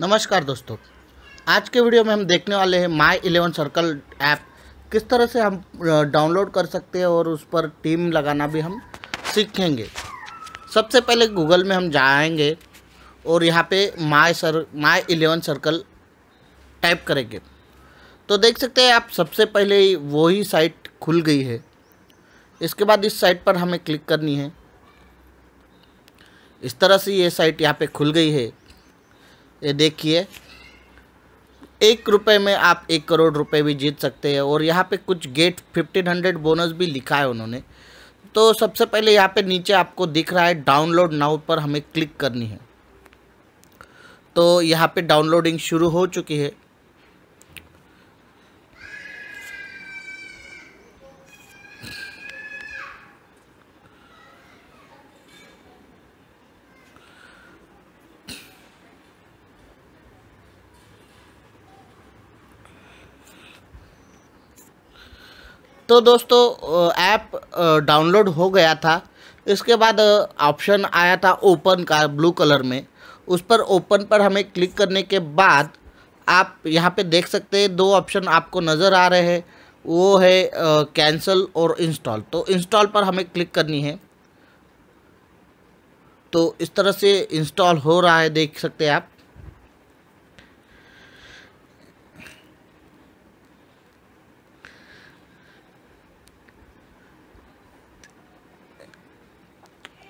नमस्कार दोस्तों आज के वीडियो में हम देखने वाले हैं माई इलेवन सर्कल ऐप किस तरह से हम डाउनलोड कर सकते हैं और उस पर टीम लगाना भी हम सीखेंगे सबसे पहले गूगल में हम जाएंगे और यहाँ पे my sir my eleven circle type करेंगे तो देख सकते हैं आप सबसे पहले वही साइट खुल गई है इसके बाद इस साइट पर हमें क्लिक करनी है इस तरह से ये साइट यहाँ पे खुल गई है ये देखिए एक रुपये में आप एक करोड़ रुपए भी जीत सकते हैं और यहाँ पे कुछ गेट फिफ्टीन हंड्रेड बोनस भी लिखा है उन्होंने तो सबसे पहले यहाँ पे नीचे आपको दिख रहा है डाउनलोड नाउ पर हमें क्लिक करनी है तो यहाँ पे डाउनलोडिंग शुरू हो चुकी है तो दोस्तों ऐप डाउनलोड हो गया था इसके बाद ऑप्शन आया था ओपन का ब्लू कलर में उस पर ओपन पर हमें क्लिक करने के बाद आप यहाँ पे देख सकते हैं दो ऑप्शन आपको नज़र आ रहे हैं वो है कैंसिल और इंस्टॉल तो इंस्टॉल पर हमें क्लिक करनी है तो इस तरह से इंस्टॉल हो रहा है देख सकते हैं आप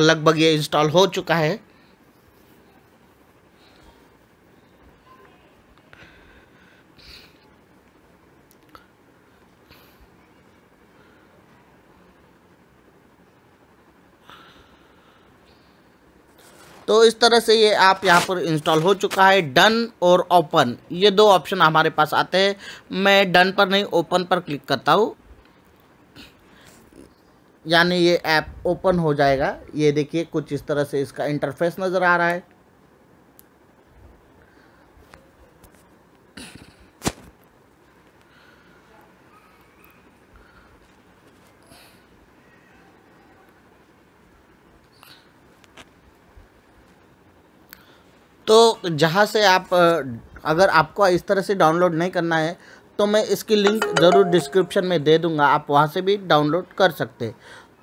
और लगभग ये इंस्टॉल हो चुका है तो इस तरह से ये आप यहाँ पर इंस्टॉल हो चुका है डन और ओपन ये दो ऑप्शन हमारे पास आते हैं मैं डन पर नहीं ओपन पर क्लिक करता हूँ यानी ये ऐप ओपन हो जाएगा ये देखिए कुछ इस तरह से इसका इंटरफेस नज़र आ रहा है तो जहाँ से आप अगर आपको इस तरह से डाउनलोड नहीं करना है तो मैं इसकी लिंक ज़रूर डिस्क्रिप्शन में दे दूंगा आप वहाँ से भी डाउनलोड कर सकते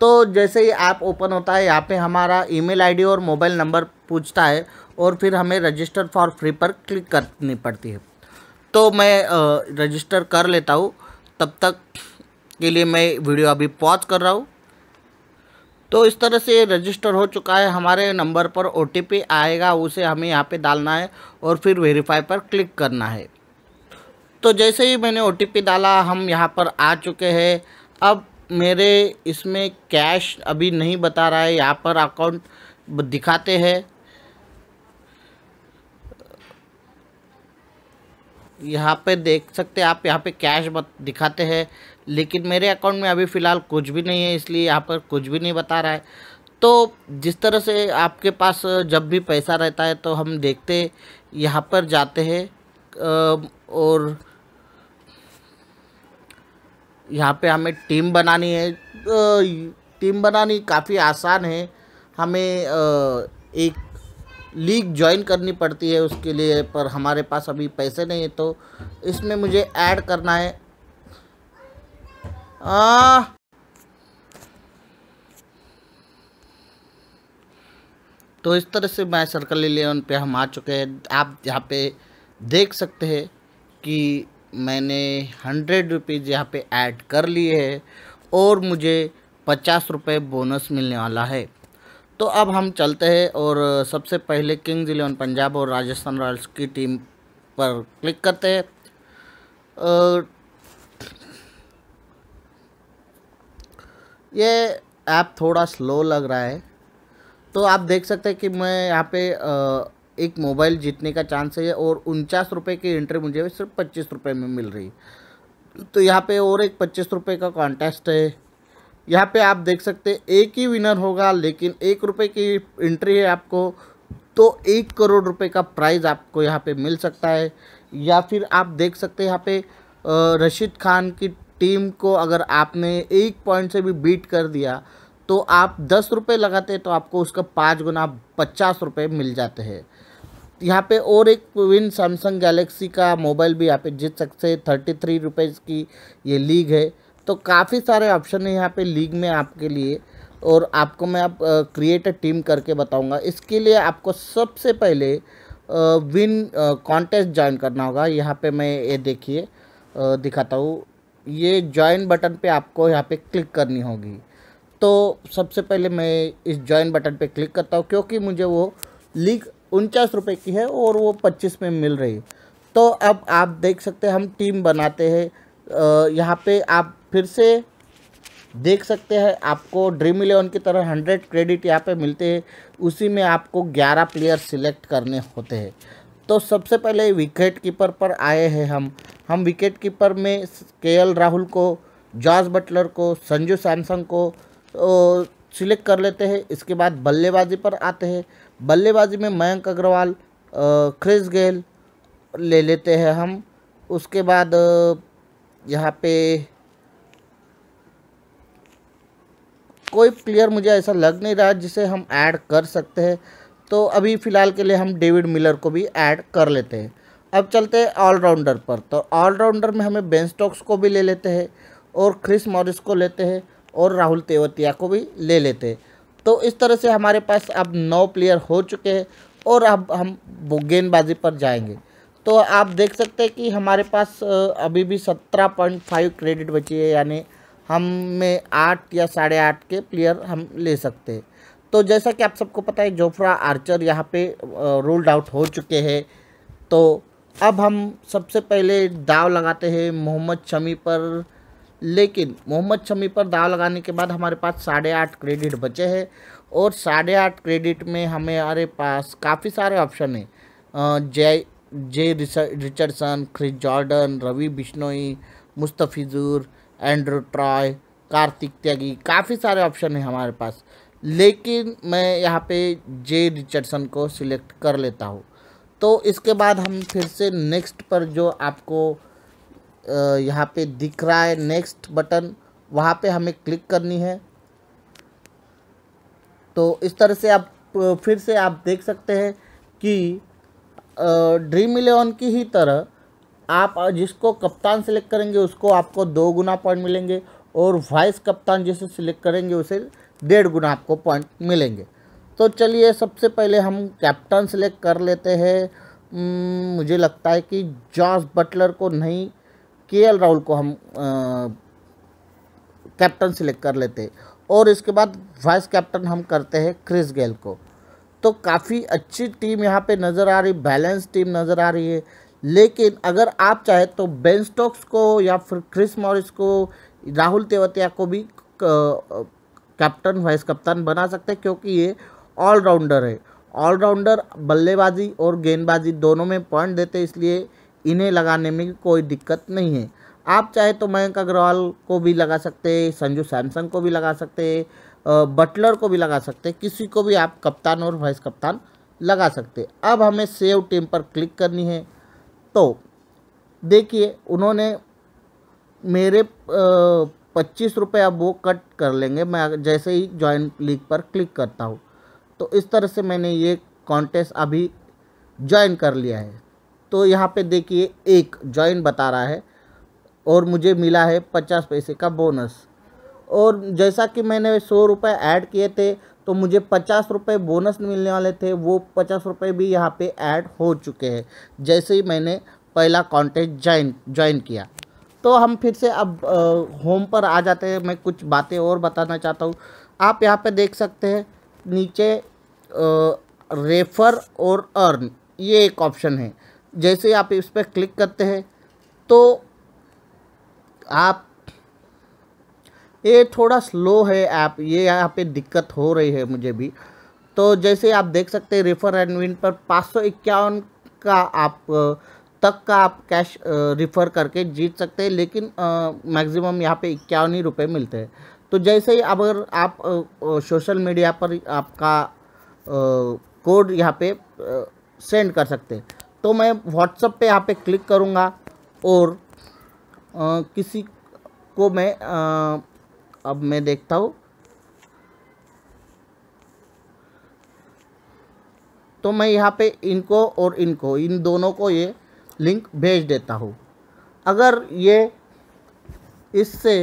तो जैसे ही ऐप ओपन होता है यहाँ पे हमारा ईमेल आईडी और मोबाइल नंबर पूछता है और फिर हमें रजिस्टर फॉर फ्री पर क्लिक करनी पड़ती है तो मैं रजिस्टर कर लेता हूँ तब तक के लिए मैं वीडियो अभी पॉज कर रहा हूँ तो इस तरह से रजिस्टर हो चुका है हमारे नंबर पर ओ आएगा उसे हमें यहाँ पे डालना है और फिर वेरीफाई पर क्लिक करना है तो जैसे ही मैंने ओ डाला हम यहाँ पर आ चुके हैं अब मेरे इसमें कैश अभी नहीं बता रहा है यहाँ पर अकाउंट दिखाते हैं यहाँ पे देख सकते हैं आप यहाँ पे कैश दिखाते हैं लेकिन मेरे अकाउंट में अभी फ़िलहाल कुछ भी नहीं है इसलिए यहाँ पर कुछ भी नहीं बता रहा है तो जिस तरह से आपके पास जब भी पैसा रहता है तो हम देखते यहाँ पर जाते हैं और यहाँ पे हमें टीम बनानी है तो टीम बनानी काफ़ी आसान है हमें एक लीग ज्वाइन करनी पड़ती है उसके लिए पर हमारे पास अभी पैसे नहीं है तो इसमें मुझे ऐड करना है आ, तो इस तरह से मैं सर्कल इलेवन पे हम आ चुके हैं आप यहाँ पे देख सकते हैं कि मैंने हंड्रेड रुपीज़ यहाँ पे ऐड कर लिए है और मुझे पचास रुपये बोनस मिलने वाला है तो अब हम चलते हैं और सबसे पहले किंग्स इलेवन पंजाब और राजस्थान रॉयल्स की टीम पर क्लिक करते हैं ये ऐप थोड़ा स्लो लग रहा है तो आप देख सकते हैं कि मैं यहाँ पे एक मोबाइल जीतने का चांस है और उनचास रुपये की एंट्री मुझे सिर्फ पच्चीस रुपये में मिल रही तो यहाँ पे और एक पच्चीस रुपये का कॉन्टेस्ट है यहाँ पे आप देख सकते हैं एक ही विनर होगा लेकिन एक रुपये की एंट्री है आपको तो एक करोड़ रुपये का प्राइज़ आपको यहाँ पर मिल सकता है या फिर आप देख सकते यहाँ पर रशीद खान की टीम को अगर आपने एक पॉइंट से भी बीट कर दिया तो आप दस रुपये लगाते तो आपको उसका पाँच गुना पचास रुपये मिल जाते हैं यहाँ पे और एक विन सैमसंग गैलेक्सी का मोबाइल भी यहाँ पे जीत सकते हैं थर्टी थ्री रुपीज़ की ये लीग है तो काफ़ी सारे ऑप्शन है यहाँ पे लीग में आपके लिए और आपको मैं आप क्रिएट टीम करके बताऊंगा इसके लिए आपको सबसे पहले विन कॉन्टेस्ट ज्वाइन करना होगा यहाँ पे मैं ये देखिए दिखाता हूँ ये ज्वाइन बटन पर आपको यहाँ पर क्लिक करनी होगी तो सबसे पहले मैं इस ज्वाइन बटन पे क्लिक करता हूँ क्योंकि मुझे वो लीग उनचास रुपये की है और वो पच्चीस में मिल रही तो अब आप देख सकते हैं हम टीम बनाते हैं यहाँ पे आप फिर से देख सकते हैं आपको ड्रीम इलेवन की तरह हंड्रेड क्रेडिट यहाँ पे मिलते हैं उसी में आपको ग्यारह प्लेयर सिलेक्ट करने होते हैं तो सबसे पहले विकेट कीपर पर आए हैं हम हम विकेट कीपर में के राहुल को जॉर्ज बटलर को संजू सैमसंग को सिलेक्ट कर लेते हैं इसके बाद बल्लेबाजी पर आते हैं बल्लेबाजी में मयंक अग्रवाल क्रिस गेल ले लेते हैं हम उसके बाद यहाँ पे कोई प्लेयर मुझे ऐसा लग नहीं रहा जिसे हम ऐड कर सकते हैं तो अभी फ़िलहाल के लिए हम डेविड मिलर को भी ऐड कर लेते हैं अब चलते हैं ऑलराउंडर पर तो ऑलराउंडर में हमें बेन स्टॉक्स को भी ले लेते हैं और क्रिस मॉरिस को लेते हैं और राहुल तेवतिया को भी ले लेते हैं तो इस तरह से हमारे पास अब नौ प्लेयर हो चुके हैं और अब हम गेंदबाजी पर जाएंगे तो आप देख सकते हैं कि हमारे पास अभी भी सत्रह पॉइंट फाइव क्रेडिट बची है यानी हम में आठ या साढ़े आठ के प्लेयर हम ले सकते हैं तो जैसा कि आप सबको पता है जोफ्रा आर्चर यहाँ पे रोल्ड आउट हो चुके हैं तो अब हम सबसे पहले दाव लगाते हैं मोहम्मद शमी पर लेकिन मोहम्मद शमी पर दाव लगाने के बाद हमारे पास साढ़े आठ क्रेडिट बचे हैं और साढ़े आठ क्रेडिट में हमारे पास काफ़ी सारे ऑप्शन हैं Jhye Jhye Richardson Chris Jordan Ravi Bishnoi Mustafizur Andrew Tye Kartik Tyagi काफ़ी सारे ऑप्शन हैं हमारे पास लेकिन मैं यहाँ पे जे रिचर्डसन को सिलेक्ट कर लेता हूँ तो इसके बाद हम फिर से नेक्स्ट पर जो आपको यहाँ पे दिख रहा है नेक्स्ट बटन वहाँ पे हमें क्लिक करनी है तो इस तरह से आप फिर से आप देख सकते हैं कि ड्रीम इलेवन की ही तरह आप जिसको कप्तान सेलेक्ट करेंगे उसको आपको दो गुना पॉइंट मिलेंगे और वाइस कप्तान जिसे सिलेक्ट करेंगे उसे डेढ़ गुना आपको पॉइंट मिलेंगे तो चलिए सबसे पहले हम कैप्टन सेलेक्ट कर लेते हैं मुझे लगता है कि जॉस बटलर को नहीं के एल राहुल को हम कैप्टन सिलेक्ट कर लेते और इसके बाद वाइस कैप्टन हम करते हैं क्रिस गेल को तो काफ़ी अच्छी टीम यहाँ पे नज़र आ रही बैलेंस टीम नज़र आ रही है लेकिन अगर आप चाहे तो बेन स्टोक्स को या फिर क्रिस मॉरिस को राहुल तेवतिया को भी कैप्टन वाइस कप्तान बना सकते हैं क्योंकि ये ऑलराउंडर है ऑलराउंडर बल्लेबाजी और गेंदबाजी दोनों में पॉइंट देते इसलिए इन्हें लगाने में कोई दिक्कत नहीं है आप चाहे तो मयंक अग्रवाल को भी लगा सकते संजू सैमसंग को भी लगा सकते बटलर को भी लगा सकते किसी को भी आप कप्तान और वाइस कप्तान लगा सकते अब हमें सेव टीम पर क्लिक करनी है तो देखिए उन्होंने मेरे पच्चीस रुपये अब वो कट कर लेंगे मैं जैसे ही ज्वाइन लीग पर क्लिक करता हूँ तो इस तरह से मैंने ये कॉन्टेस्ट अभी ज्वाइन कर लिया है तो यहाँ पे देखिए एक जॉइन बता रहा है और मुझे मिला है पचास पैसे का बोनस और जैसा कि मैंने सौ रुपये ऐड किए थे तो मुझे पचास रुपये बोनस मिलने वाले थे वो पचास रुपये भी यहाँ पे ऐड हो चुके हैं जैसे ही मैंने पहला कॉन्टेक्ट ज्वाइन ज्वाइन किया तो हम फिर से अब होम पर आ जाते हैं मैं कुछ बातें और बताना चाहता हूँ आप यहाँ पे देख सकते हैं नीचे रेफ़र और अर्न ये एक ऑप्शन है जैसे आप इस पर क्लिक करते हैं तो आप ये थोड़ा स्लो है ऐप ये यहाँ पे दिक्कत हो रही है मुझे भी तो जैसे आप देख सकते हैं रेफर एंड विन पर पाँच का आप तक का आप कैश रिफ़र करके जीत सकते हैं लेकिन मैक्सिमम यहाँ पे इक्यावन ही रुपये मिलते हैं तो जैसे ही अगर आप सोशल मीडिया पर आपका कोड यहाँ पे सेंड कर सकते हैं तो मैं व्हाट्सअप पे यहाँ पे क्लिक करूँगा और आ, किसी को मैं आ, अब मैं देखता हूँ तो मैं यहाँ पे इनको और इनको इन दोनों को ये लिंक भेज देता हूँ अगर ये इससे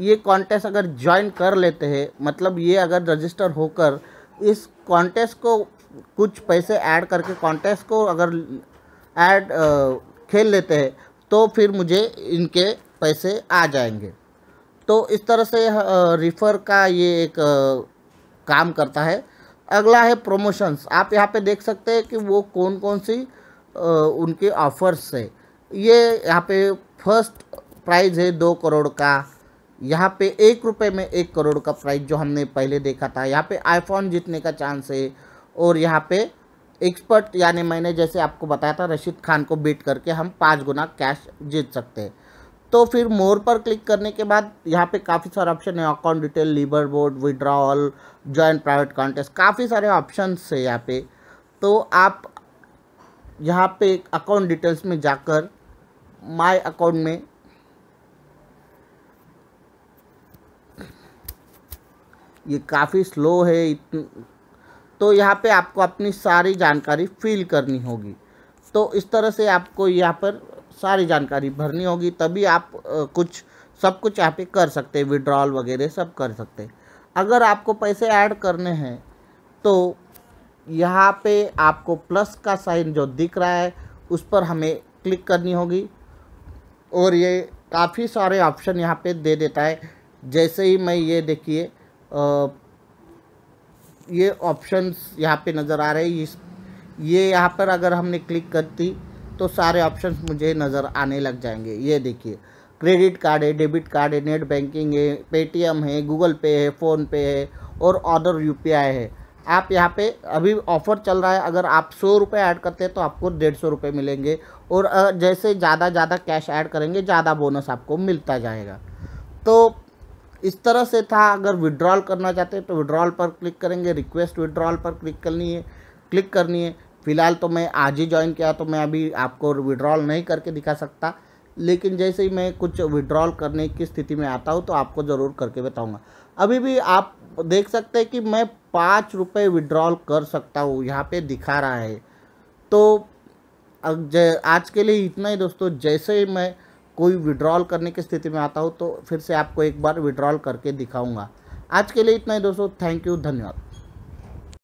ये कॉन्टेस्ट अगर ज्वाइन कर लेते हैं मतलब ये अगर रजिस्टर होकर इस कॉन्टेस्ट को कुछ पैसे ऐड करके कॉन्टेस्ट को अगर ऐड खेल लेते हैं तो फिर मुझे इनके पैसे आ जाएंगे तो इस तरह से रिफ़र का ये एक काम करता है अगला है प्रोमोशंस आप यहाँ पे देख सकते हैं कि वो कौन कौन सी उनके ऑफर्स है ये यहाँ पे फर्स्ट प्राइज है दो करोड़ का यहाँ पे एक रुपये में एक करोड़ का प्राइज जो हमने पहले देखा था यहाँ पे आईफोन जीतने का चांस है और यहाँ पे एक्सपर्ट यानी मैंने जैसे आपको बताया था रशीद खान को बीट करके हम पाँच गुना कैश जीत सकते हैं तो फिर मोर पर क्लिक करने के बाद यहाँ पे काफ़ी सारे ऑप्शन है account detail leaderboard withdrawal join private contest काफ़ी सारे ऑप्शन है यहाँ पे तो आप यहाँ पे अकाउंट डिटेल्स में जाकर माय अकाउंट में ये काफ़ी स्लो है तो यहाँ पे आपको अपनी सारी जानकारी फिल करनी होगी तो इस तरह से आपको यहाँ पर सारी जानकारी भरनी होगी तभी आप कुछ सब कुछ यहाँ पे कर सकते हैं विड्रॉल वगैरह सब कर सकते हैं अगर आपको पैसे ऐड करने हैं तो यहाँ पे आपको प्लस का साइन जो दिख रहा है उस पर हमें क्लिक करनी होगी और ये काफ़ी सारे ऑप्शन यहाँ पे दे देता है जैसे ही मैं ये देखिए ये ऑप्शंस यहाँ पे नज़र आ रहे हैं इस ये यहाँ पर अगर हमने क्लिक करती तो सारे ऑप्शंस मुझे नज़र आने लग जाएंगे ये देखिए क्रेडिट कार्ड है डेबिट कार्ड है नेट बैंकिंग है पेटीएम है गूगल पे है फ़ोनपे है और ऑर्डर यू है आप यहाँ पे अभी ऑफ़र चल रहा है अगर आप सौ रुपये ऐड करते हैं तो आपको डेढ़ सौ रुपये मिलेंगे और जैसे ज़्यादा ज़्यादा कैश ऐड करेंगे ज़्यादा बोनस आपको मिलता जाएगा तो इस तरह से था अगर विड्रॉल करना चाहते हैं तो विड्रॉल पर क्लिक करेंगे रिक्वेस्ट विड्रॉल पर क्लिक करनी है क्लिक करनी है फ़िलहाल तो मैं आज ही ज्वाइन किया तो मैं अभी आपको विड्रॉल नहीं करके दिखा सकता लेकिन जैसे ही मैं कुछ विड्रॉल करने की स्थिति में आता हूँ तो आपको ज़रूर करके बताऊँगा अभी भी आप देख सकते हैं कि मैं पाँच रुपये विड्रॉल कर सकता हूँ यहाँ पे दिखा रहा है तो आज के लिए इतना ही दोस्तों जैसे ही मैं कोई विड्रॉल करने की स्थिति में आता हो तो फिर से आपको एक बार विड्रॉल करके दिखाऊंगा आज के लिए इतना ही दोस्तों थैंक यू धन्यवाद